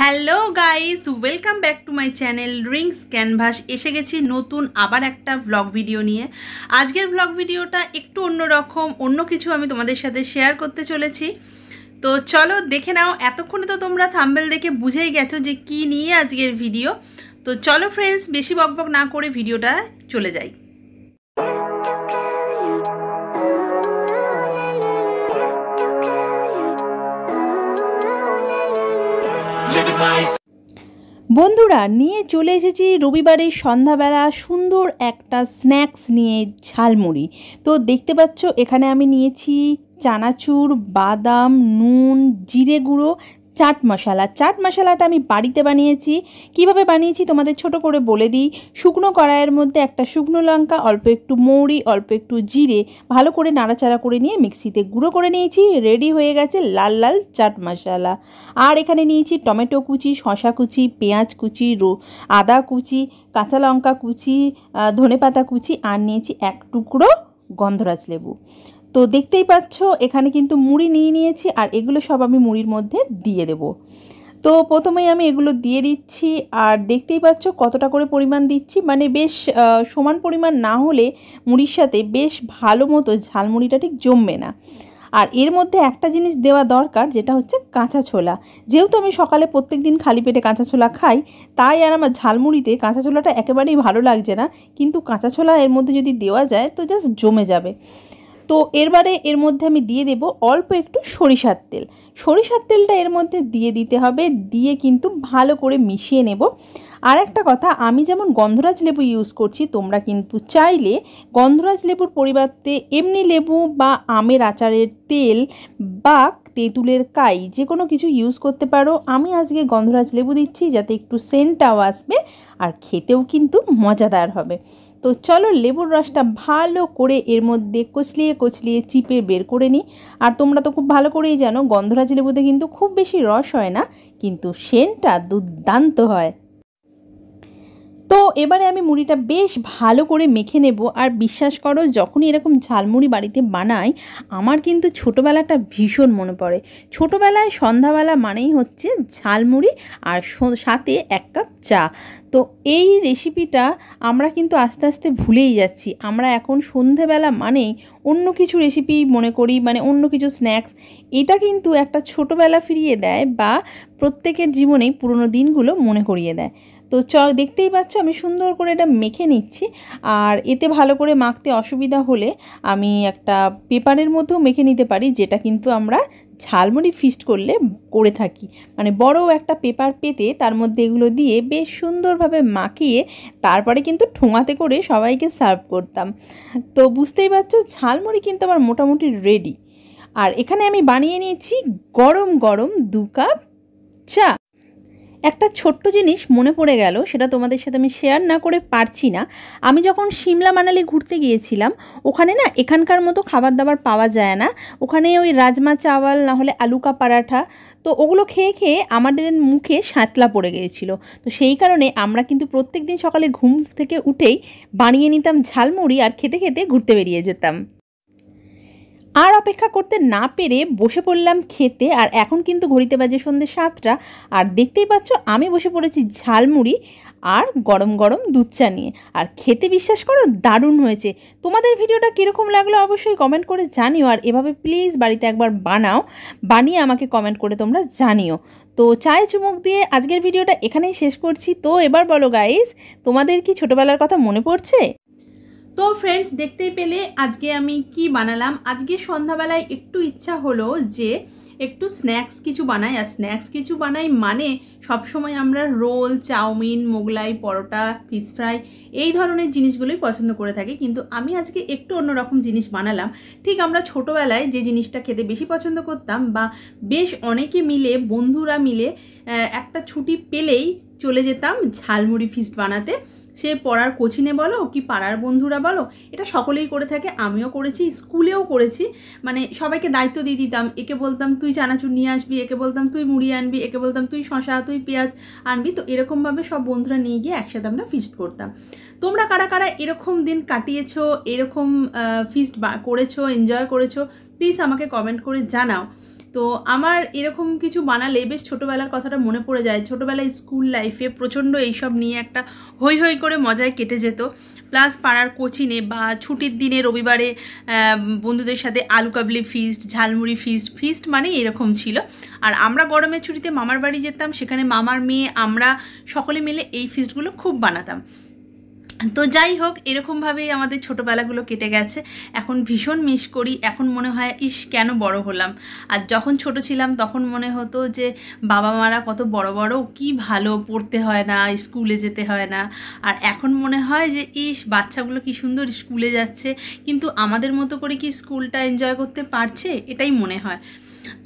hello guys welcome back to my channel Rings Canvas এসে গেছি নতুন আবার একটা ভ্লগ ভিডিও নিয়ে আজকের ভ্লগ ভিডিওটা একটু অন্যরকম অন্য কিছু আমি তোমাদের সাথে শেয়ার করতে চলেছি তো চলো দেখে নাও এতক্ষণে তো তোমরা থাম্বেল দেখে বুঝেই গেছো যে কি নিয়ে আজকের ভিডিও তো চলো ফ্রেন্ডস বেশি বকবক না করে ভিডিওটা চলে যায় বন্ধুরা নিয়ে চলে এসেছি রবিবারের সন্ধ্যাবেলা সুন্দর একটা স্ন্যাক্স নিয়ে ঝালমুড়ি তো দেখতে পাচ্ছ এখানে আমি নিয়েছি চানাচুর বাদাম নুন জিরে গুঁড়ো চাট মশলা চাট মশলাটা আমি বাড়িতে বানিয়েছি কিভাবে বানিয়েছি তোমাদের ছোট করে বলে দিই শুকনো কড়াইয়ের মধ্যে একটা শুকনো লঙ্কা অল্প একটু মৌরি অল্প একটু জিরে ভালো করে নাড়াচাড়া করে নিয়ে মিক্সিতে গুঁড়ো করে নিয়েছি রেডি হয়ে গেছে লাল লাল চাট মশালা আর এখানে নিয়েছি টমেটো কুচি শশা কুচি পেঁয়াজ কুচি রো আদা কুচি কাঁচা লঙ্কা কুচি ধনেপাতা কুচি আর নিয়েছি এক টুকরো গন্ধরাজ লেবু তো দেখতেই পাচ্ছ এখানে কিন্তু মুড়ি নিয়ে নিয়েছি আর এগুলো সব আমি মুড়ির মধ্যে দিয়ে দেব তো প্রথমেই আমি এগুলো দিয়ে দিচ্ছি আর দেখতেই পাচ্ছ কতটা করে পরিমাণ দিচ্ছি মানে বেশ সমান পরিমাণ না হলে মুড়ির সাথে বেশ ভালো মতো ঝালমুড়িটা ঠিক জমবে না আর এর মধ্যে একটা জিনিস দেওয়া দরকার যেটা হচ্ছে কাঁচা ছোলা যেহেতু আমি সকালে প্রত্যেক দিন খালি পেটে কাঁচা ছোলা খাই তাই আর আমার ঝালমুড়িতে কাঁচা ছোলাটা একেবারেই ভালো লাগছে না কিন্তু কাঁচা ছোলা এর মধ্যে যদি দেওয়া যায় তো জাস্ট জমে যাবে তো এরবারে এর মধ্যে আমি দিয়ে দেব অল্প একটু সরিষার তেল সরিষার তেলটা এর মধ্যে দিয়ে দিতে হবে দিয়ে কিন্তু ভালো করে মিশিয়ে নেব আর একটা কথা আমি যেমন গন্ধরাজ লেবু ইউজ করছি তোমরা কিন্তু চাইলে গন্ধরাজ লেবুর পরিবর্তে এমনি লেবু বা আমের আচারের তেল বা তেঁতুলের কাই যে কোনো কিছু ইউজ করতে পারো আমি আজকে গন্ধরাজ লেবু দিচ্ছি যাতে একটু সেন্টটাও আসবে আর খেতেও কিন্তু মজাদার হবে তো চলো লেবুর রসটা ভালো করে এর মধ্যে কচলিয়ে কচলিয়ে চিপে বের করে নিই আর তোমরা তো খুব ভালো করেই জানো গন্ধরাজ লেবুতে কিন্তু খুব বেশি রস হয় না কিন্তু সেনটা দুর্দান্ত হয় তো এবারে আমি মুড়িটা বেশ ভালো করে মেখে নেব আর বিশ্বাস করো যখনই এরকম ঝালমুড়ি বাড়িতে বানাই আমার কিন্তু ছোটোবেলাটা ভীষণ মনে পড়ে ছোটোবেলায় সন্ধ্যাবেলা মানেই হচ্ছে ঝালমুড়ি আর সাথে এক কাপ চা তো এই রেসিপিটা আমরা কিন্তু আস্তে আস্তে ভুলেই যাচ্ছি আমরা এখন সন্ধেবেলা মানেই অন্য কিছু রেসিপি মনে করি মানে অন্য কিছু স্ন্যাক্স এটা কিন্তু একটা ছোটোবেলা ফিরিয়ে দেয় বা প্রত্যেকের জীবনেই পুরনো দিনগুলো মনে করিয়ে দেয় তো চ দেখতেই পাচ্ছ আমি সুন্দর করে এটা মেখে নিচ্ছি আর এতে ভালো করে মাখতে অসুবিধা হলে আমি একটা পেপারের মধ্যেও মেখে নিতে পারি যেটা কিন্তু আমরা ঝালমুড়ি ফিস্ট করলে করে থাকি মানে বড় একটা পেপার পেতে তার মধ্যে এগুলো দিয়ে বেশ সুন্দরভাবে মাখিয়ে তারপরে কিন্তু ঠোঙাতে করে সবাইকে সার্ভ করতাম তো বুঝতেই পারছো ঝালমুড়ি কিন্তু আমার মোটামুটি রেডি আর এখানে আমি বানিয়ে নিয়েছি গরম গরম দু কাপ চা একটা ছোট্ট জিনিস মনে পড়ে গেল সেটা তোমাদের সাথে আমি শেয়ার না করে পারছি না আমি যখন সিমলা মানালি ঘুরতে গিয়েছিলাম ওখানে না এখানকার মতো খাবার দাবার পাওয়া যায় না ওখানে ওই রাজমা চাওয়াল না হলে আলুকা পারাঠা তো ওগুলো খেয়ে খেয়ে আমাদের মুখে সাঁতলা পড়ে গিয়েছিল তো সেই কারণে আমরা কিন্তু প্রত্যেক দিন সকালে ঘুম থেকে উঠেই বানিয়ে নিতাম ঝালমুড়ি আর খেতে খেতে ঘুরতে বেরিয়ে যেতাম আর অপেক্ষা করতে না পেরে বসে পড়লাম খেতে আর এখন কিন্তু ঘড়িতে বাজে সন্ধ্যে সাতটা আর দেখতেই পাচ্ছ আমি বসে পড়েছি ঝালমুড়ি আর গরম গরম দুধ চা নিয়ে আর খেতে বিশ্বাস করো দারুণ হয়েছে তোমাদের ভিডিওটা কীরকম লাগলো অবশ্যই কমেন্ট করে জানিও আর এভাবে প্লিজ বাড়িতে একবার বানাও বানিয়ে আমাকে কমেন্ট করে তোমরা জানিও তো চায় চুমুক দিয়ে আজকের ভিডিওটা এখানেই শেষ করছি তো এবার বলো গাইজ তোমাদের কি ছোটোবেলার কথা মনে পড়ছে তো ফ্রেন্ডস দেখতেই পেলে আজকে আমি কি বানালাম আজকে সন্ধ্যাবেলায় একটু ইচ্ছা হলো যে একটু স্ন্যাক্স কিছু বানাই আর স্ন্যাক্স কিছু বানাই মানে সবসময় আমরা roll chow mein Mughlai paratha fish fry এই ধরনের জিনিসগুলোই পছন্দ করে থাকি কিন্তু আমি আজকে একটু অন্যরকম জিনিস বানালাম ঠিক আমরা ছোটোবেলায় যে জিনিসটা খেতে বেশি পছন্দ করতাম বা বেশ অনেকে মিলে বন্ধুরা মিলে একটা ছুটি পেলেই চলে যেতাম ঝালমুড়ি ফিস্ট বানাতে সে পড়ার কোচিনে বলো কি পাড়ার বন্ধুরা বলো এটা সকলেই করে থাকে আমিও করেছি স্কুলেও করেছি মানে সবাইকে দায়িত্ব দিয়ে দিতাম একে বলতাম তুই চানাচুর নিয়ে আসবি একে বলতাম তুই মুড়ি আনবি একে বলতাম তুই শশা তুই পেঁয়াজ আনবি তো এরকমভাবে সব বন্ধুরা নিয়ে গিয়ে একসাথে আমরা ফিস্ট করতাম তোমরা কারা কারা এরকম দিন কাটিয়েছো এরকম ফিস্ট করেছো এনজয় করেছো প্লিজ আমাকে কমেন্ট করে জানাও তো আমার এরকম কিছু বানালে বেশ ছোটোবেলার কথাটা মনে পড়ে যায় ছোটোবেলায় স্কুল লাইফে প্রচণ্ড এইসব নিয়ে একটা হৈ হৈ করে মজায় কেটে যেত প্লাস পাড়ার কোচিনে বা ছুটির দিনে রবিবারে বন্ধুদের সাথে আলু কাবলি ফিস্ট ঝালমুড়ি ফিস্ট ফিস্ট মানে এরকম ছিল আর আমরা গরমের ছুটিতে মামার বাড়ি যেতাম সেখানে মামার মেয়ে আমরা সকলে মিলে এই ফিস্টগুলো খুব বানাতাম তো যাই হোক এরকমভাবেই আমাদের ছোটোবেলাগুলো কেটে গেছে এখন ভীষণ মিস করি এখন মনে হয় ইস কেন বড় হলাম আর যখন ছোট ছিলাম তখন মনে হতো যে বাবা মারা কত বড় বড় কি ভালো পড়তে হয় না স্কুলে যেতে হয় না আর এখন মনে হয় যে ইস বাচ্চাগুলো কি সুন্দর স্কুলে যাচ্ছে কিন্তু আমাদের মতো করে কি স্কুলটা এনজয় করতে পারছে এটাই মনে হয়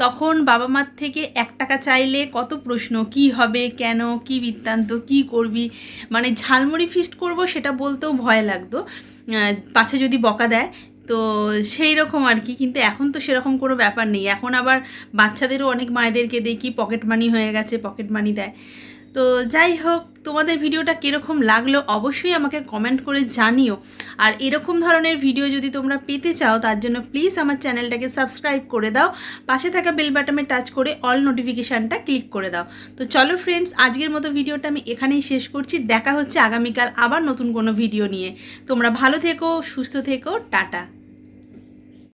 তখন বাবা মার থেকে এক টাকা চাইলে কত প্রশ্ন কি হবে কেন কি বৃত্তান্ত কি করবি মানে ঝালমুড়ি ফিস্ট করব সেটা বলতেও ভয় লাগতো পাছে যদি বকা দেয় তো সেই রকম আর কি কিন্তু এখন তো সেরকম কোনো ব্যাপার নেই এখন আবার বাচ্চাদেরও অনেক মায়েদেরকে দেখি পকেট মানি হয়ে গেছে পকেট মানি দেয় তো যাই হোক তোমাদের ভিডিওটা কীরকম লাগলো অবশ্যই আমাকে কমেন্ট করে জানিও আর এরকম ধরনের ভিডিও যদি তোমরা পেতে চাও তার জন্য প্লিজ আমার চ্যানেলটাকে সাবস্ক্রাইব করে দাও পাশে থাকা বেল বাটনে টাচ করে অল নোটিফিকেশানটা ক্লিক করে দাও তো চলো ফ্রেন্ডস আজকের মতো ভিডিওটা আমি এখানেই শেষ করছি দেখা হচ্ছে আগামীকাল আবার নতুন কোনো ভিডিও নিয়ে তোমরা ভালো থেকো সুস্থ থেকো টাটা